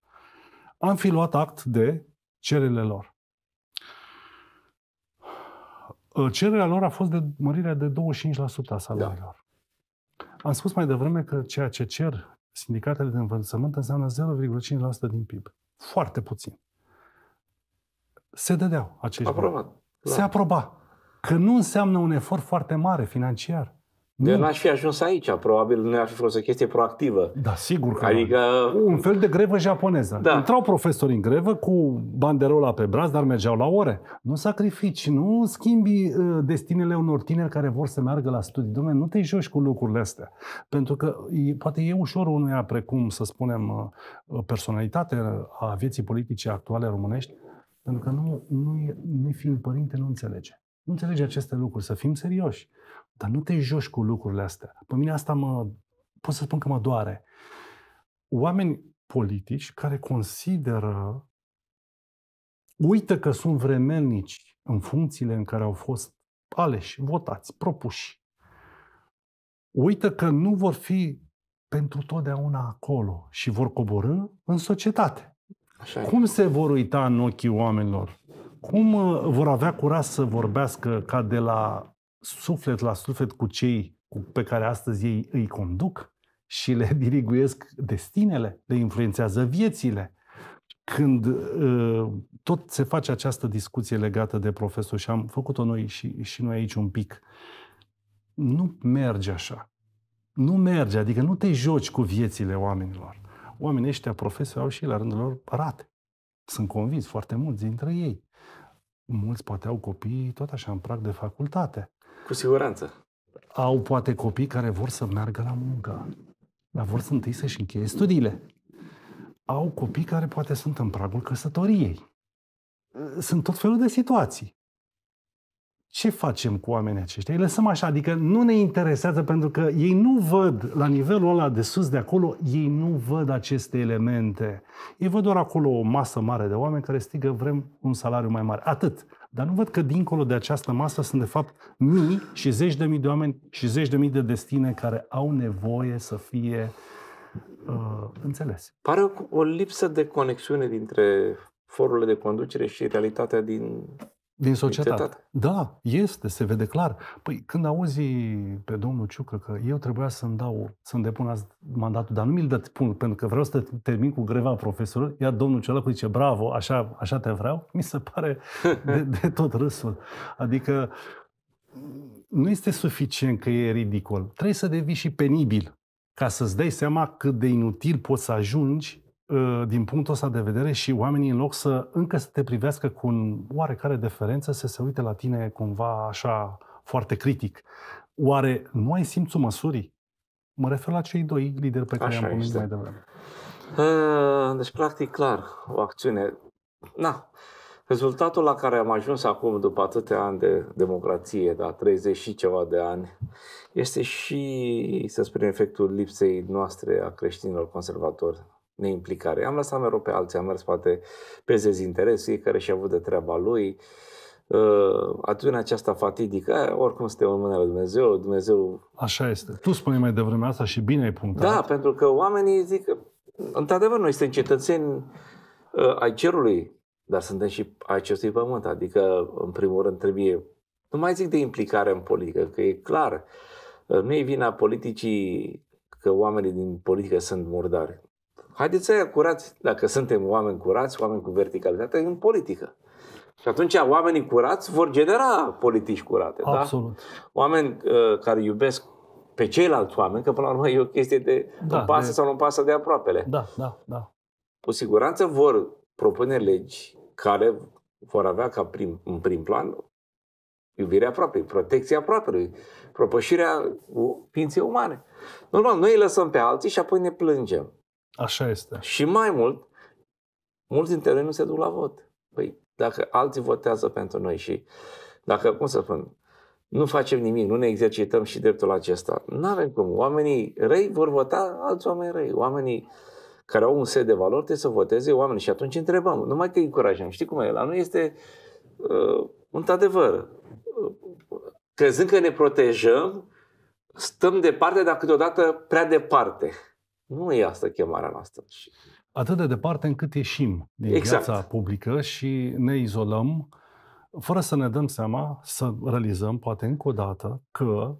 Speaker 2: Am fi luat act de cererile lor. Ă, cererea lor a fost de mărire de 25% a salariilor. Da. Am spus mai devreme că ceea ce cer sindicatele de învățământ înseamnă 0,5% din PIB. Foarte puțin. Se dădeau acești Aprobat. Da. Se aproba. Că nu înseamnă un efort foarte mare financiar.
Speaker 1: Nu. Eu n-aș fi ajuns aici, probabil nu ar fi fost o chestie proactivă. Da, sigur că Adică...
Speaker 2: Un fel de grevă japoneză. Da. Intrau profesori în grevă cu banderola pe braț, dar mergeau la ore. Nu sacrifici, nu schimbi uh, destinele unor tineri care vor să meargă la studii. Dom'le, nu te joci cu lucrurile astea. Pentru că poate e ușor unuia, precum, să spunem, uh, uh, personalitatea a vieții politice actuale românești, pentru că nu, nu e, noi fiind părinte nu înțelege. Nu înțelege aceste lucruri, să fim serioși. Dar nu te joci cu lucrurile astea. Pe mine asta mă, pot să spun că mă doare. Oameni politici care consideră, uită că sunt vremelnici în funcțiile în care au fost aleși, votați, propuși. Uită că nu vor fi pentru totdeauna acolo și vor coborâ în societate. Așa Cum se vor uita în ochii oamenilor? Cum uh, vor avea curaj să vorbească ca de la suflet la suflet cu cei pe care astăzi ei îi conduc și le diriguiesc destinele, le influențează viețile. Când uh, tot se face această discuție legată de profesor și am făcut-o noi și, și noi aici un pic, nu merge așa. Nu merge, adică nu te joci cu viețile oamenilor. Oamenii ăștia profesori au și la rândul lor rate. Sunt convins, foarte mulți dintre ei. Mulți poate au copii tot așa în prag de facultate.
Speaker 1: Cu siguranță.
Speaker 2: Au poate copii care vor să meargă la muncă, dar vor să întâi să-și încheie studiile. Au copii care poate sunt în pragul căsătoriei. Sunt tot felul de situații. Ce facem cu oamenii aceștia? Îi lăsăm așa, adică nu ne interesează pentru că ei nu văd, la nivelul ăla de sus, de acolo, ei nu văd aceste elemente. Ei văd doar acolo o masă mare de oameni care strigă vrem un salariu mai mare. Atât. Dar nu văd că dincolo de această masă sunt de fapt mii și zeci de mii de oameni și zeci de mii de destine care au nevoie să fie uh, înțelese.
Speaker 1: Pare o lipsă de conexiune dintre forurile de conducere și realitatea din
Speaker 2: din societate. societate. Da, este, se vede clar. Păi când auzi pe domnul Ciucă că eu trebuia să-mi dau, să-mi depun azi mandatul, dar nu mi-l dă pun, pentru că vreau să te termin cu greva profesorului, iar domnul Ciolacu zice, bravo, așa, așa te vreau, mi se pare de, de tot râsul. Adică nu este suficient că e ridicol. Trebuie să devii și penibil ca să-ți dai seama cât de inutil poți să ajungi Ă, din punctul ăsta de vedere și oamenii în loc să încă să te privească cu un oarecare deferență, să se uite la tine cumva așa foarte critic. Oare nu ai simțul măsurii? Mă refer la cei doi lideri pe care așa am pomenit mai devreme.
Speaker 1: Ă, deci, practic, clar, o acțiune. Na, rezultatul la care am ajuns acum, după atâtea ani de democrație, da, 30 și ceva de ani, este și, să spunem, efectul lipsei noastre a creștinilor conservatori neimplicare. Am lăsat mereu pe alții, am mers poate pe dezinteres, fiecare și-a avut de treaba lui. Uh, Atunci aceasta fatidică, oricum suntem în mâna lui Dumnezeu, Dumnezeu...
Speaker 2: Așa este. Tu spune mai devreme asta și bine ai punctat.
Speaker 1: Da, pentru că oamenii zic că, într-adevăr, noi suntem cetățeni uh, ai cerului, dar suntem și ai acestui pământ. Adică, în primul rând, trebuie... Nu mai zic de implicare în politică, că e clar. Uh, nu e vina politicii că oamenii din politică sunt murdari. Haideți să aia curați, dacă suntem oameni curați, oameni cu verticalitate, în politică. Și atunci oamenii curați vor genera politici curate. Da? Absolut. Da? Oameni uh, care iubesc pe ceilalți oameni, că până la urmă e o chestie de da, pasă de... sau nu pasă de aproapele.
Speaker 2: Da, da, da.
Speaker 1: Cu siguranță vor propune legi care vor avea ca prim, în prim plan iubirea aproape, protecția aproapelui, propășirea ființei umane. Normal, noi îi lăsăm pe alții și apoi ne plângem. Așa este. Și mai mult, mulți dintre noi nu se duc la vot. Păi, dacă alții votează pentru noi și dacă, cum să spun, nu facem nimic, nu ne exercităm și dreptul acesta, nu avem cum. Oamenii răi vor vota alți oameni răi. Oamenii care au un set de valori trebuie să voteze oameni și atunci întrebăm. Numai că îi încurajăm. Știi cum e? La noi este uh, într-adevăr. Uh, crezând că ne protejăm, stăm departe, dar câteodată prea departe. Nu e asta chemarea noastră.
Speaker 2: Atât de departe încât ieșim din exact. viața publică și ne izolăm, fără să ne dăm seama, să realizăm poate încă o dată că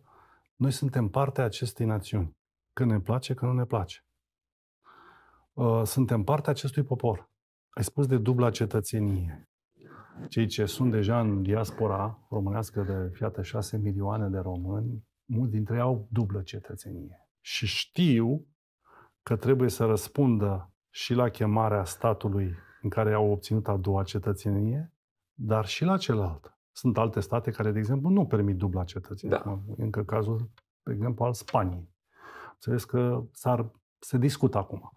Speaker 2: noi suntem partea acestei națiuni. Că ne place, că nu ne place. Uh, suntem partea acestui popor. Ai spus de dubla cetățenie. Cei ce sunt deja în diaspora românească de, fiată, șase milioane de români, mulți dintre ei au dublă cetățenie. Și știu că trebuie să răspundă și la chemarea statului în care au obținut a doua cetățenie, dar și la celălalt. Sunt alte state care, de exemplu, nu permit dubla cetățenie. Da. Încă cazul, de exemplu, al Spaniei. Înțeles că s-ar, se discută acum.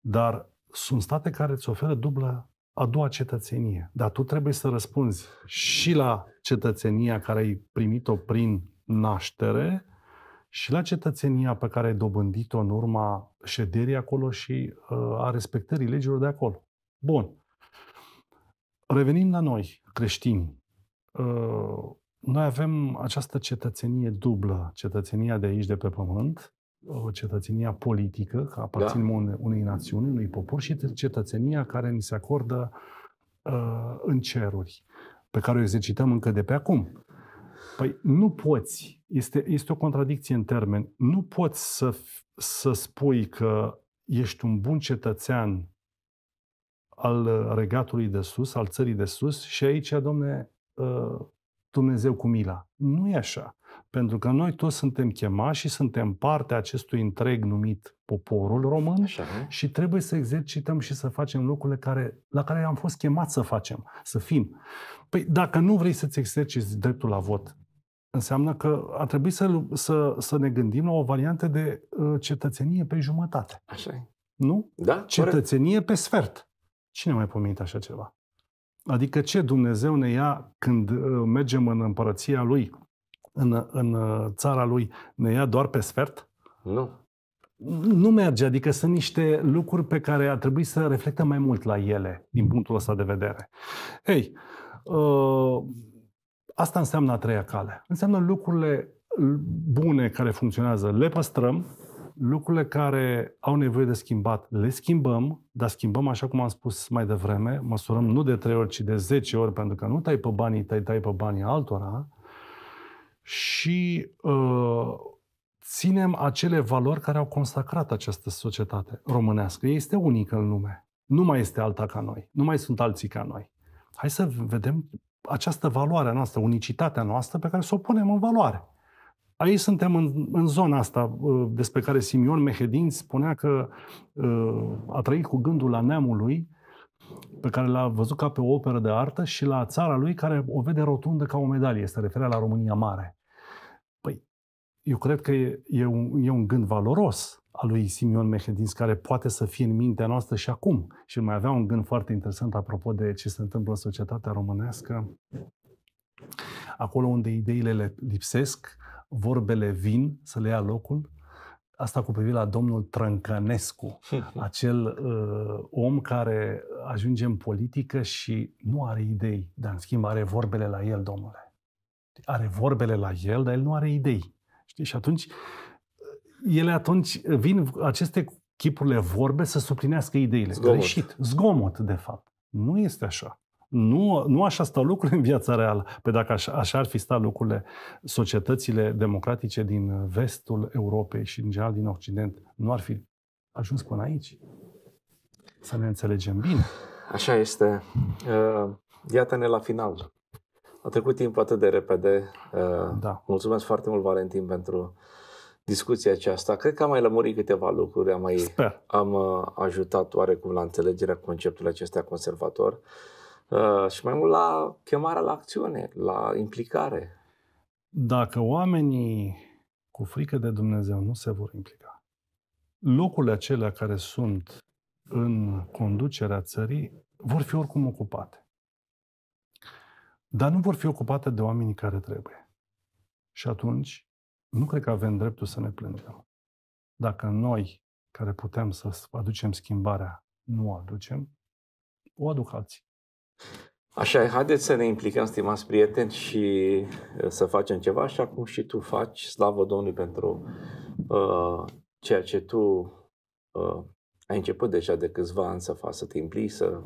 Speaker 2: Dar sunt state care îți oferă dublă a doua cetățenie. Dar tu trebuie să răspunzi și la cetățenia care ai primit-o prin naștere, și la cetățenia pe care ai dobândit-o în urma șederii acolo și uh, a respectării legilor de acolo. Bun. Revenim la noi, creștini, uh, noi avem această cetățenie dublă, cetățenia de aici, de pe pământ, cetățenia politică, că aparținem da. unei, unei națiuni, unui popor și cetățenia care ni se acordă uh, în ceruri, pe care o exercităm încă de pe acum. Păi nu poți. Este, este o contradicție în termeni. Nu poți să, să spui că ești un bun cetățean al regatului de sus, al țării de sus și aici, domne, ă, Dumnezeu cu mila. Nu e așa. Pentru că noi toți suntem chemați și suntem parte a acestui întreg numit poporul român așa, și trebuie să exercităm și să facem lucrurile care, la care am fost chemați să facem, să fim. Păi dacă nu vrei să-ți exerciți dreptul la vot, Înseamnă că ar trebui să, să, să ne gândim la o variantă de uh, cetățenie pe jumătate. Așa e. Nu? Da, cetățenie corect. pe sfert. Cine mai pomenit așa ceva? Adică ce Dumnezeu ne ia când uh, mergem în împărăția Lui, în, în uh, țara Lui, ne ia doar pe sfert? Nu. Nu merge, adică sunt niște lucruri pe care ar trebui să reflectăm mai mult la ele, din punctul ăsta de vedere. Ei, uh, Asta înseamnă a treia cale. Înseamnă lucrurile bune care funcționează, le păstrăm, lucrurile care au nevoie de schimbat, le schimbăm, dar schimbăm, așa cum am spus mai devreme, măsurăm nu de 3 ori, ci de 10 ori, pentru că nu tai pe banii tai tai pe banii altora și uh, ținem acele valori care au consacrat această societate românească. Ea este unică în lume. Nu mai este alta ca noi. Nu mai sunt alții ca noi. Hai să vedem această valoare a noastră, unicitatea noastră pe care să o punem în valoare. Aici suntem în, în zona asta uh, despre care Simion Mehedin spunea că uh, a trăit cu gândul la neamul lui, pe care l-a văzut ca pe o operă de artă și la țara lui care o vede rotundă ca o medalie. Este referea la România Mare. Păi, eu cred că e, e, un, e un gând valoros a lui Simeon Mehedins, care poate să fie în mintea noastră și acum. Și mai avea un gând foarte interesant apropo de ce se întâmplă în societatea românească. Acolo unde ideile le lipsesc, vorbele vin să le ia locul, asta cu privire la domnul Trâncănescu, acel uh, om care ajunge în politică și nu are idei, dar în schimb are vorbele la el, domnule. Are vorbele la el, dar el nu are idei. Știi? Și atunci uh, ele atunci vin aceste chipurile vorbe să suplinească ideile. Zgomot. Greșit. Zgomot, de fapt. Nu este așa. Nu, nu așa stau lucrurile în viața reală. Pe dacă așa, așa ar fi stat lucrurile, societățile democratice din vestul Europei și, în general, din Occident, nu ar fi ajuns până aici. Să ne înțelegem bine.
Speaker 1: Așa este. Uh, iată-ne la final. A trecut timpul atât de repede. Uh, da. Mulțumesc foarte mult, Valentin, pentru discuția aceasta. Cred că am mai lămurit câteva lucruri, am mai Sper. am uh, ajutat oarecum la înțelegerea conceptului acesta conservator uh, și mai mult la chemarea la acțiune, la implicare.
Speaker 2: Dacă oamenii cu frică de Dumnezeu nu se vor implica, locurile acelea care sunt în conducerea țării vor fi oricum ocupate. Dar nu vor fi ocupate de oamenii care trebuie. Și atunci nu cred că avem dreptul să ne plângem. Dacă noi, care putem să aducem schimbarea, nu o aducem, o aduc alții.
Speaker 1: Așa, haideți să ne implicăm, stimați prieteni, și uh, să facem ceva, așa cum și tu faci. Slavă Domnului pentru uh, ceea ce tu uh, ai început deja de câțiva ani să faci, să te implici, să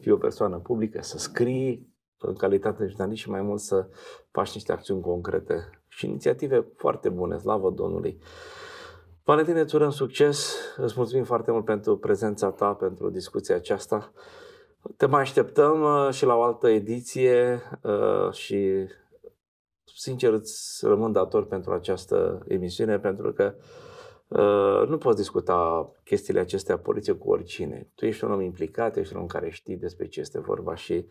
Speaker 1: fii o persoană publică, să scrii în calitate de jurnalist și mai mult să faci niște acțiuni concrete și inițiative foarte bune, slavă Domnului. Valentine, îți urăm succes, îți mulțumim foarte mult pentru prezența ta, pentru discuția aceasta. Te mai așteptăm uh, și la o altă ediție uh, și sincer îți rămân dator pentru această emisiune, pentru că uh, nu poți discuta chestiile acestea poliție cu oricine. Tu ești un om implicat, ești un om care știi despre ce este vorba și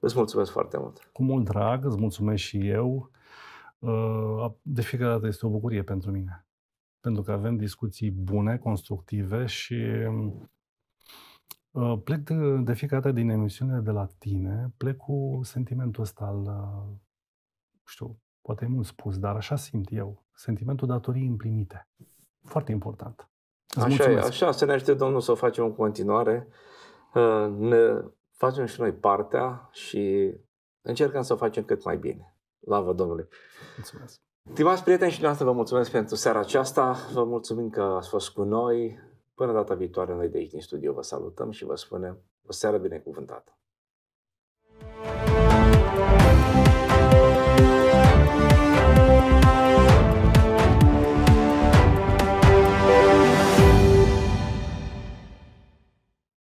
Speaker 1: îți mulțumesc foarte mult.
Speaker 2: Cu mult drag, îți mulțumesc și eu. Ă, de fiecare dată este o bucurie pentru mine. Pentru că avem discuții bune, constructive și ă, plec de, de fiecare dată din emisiunile de la tine, plec cu sentimentul ăsta al, ă, știu, poate e mult spus, dar așa simt eu, sentimentul datorii împlinite. Foarte important. așa e, așa,
Speaker 1: să ne ajute Domnul să o facem în continuare. Ne facem și noi partea și încercăm să o facem cât mai bine. Slavă Domnului! Mulțumesc! Stimați prieteni și noastre, vă mulțumesc pentru seara aceasta. Vă mulțumim că ați fost cu noi. Până data viitoare, noi de aici din studio vă salutăm și vă spunem o seară binecuvântată. thank you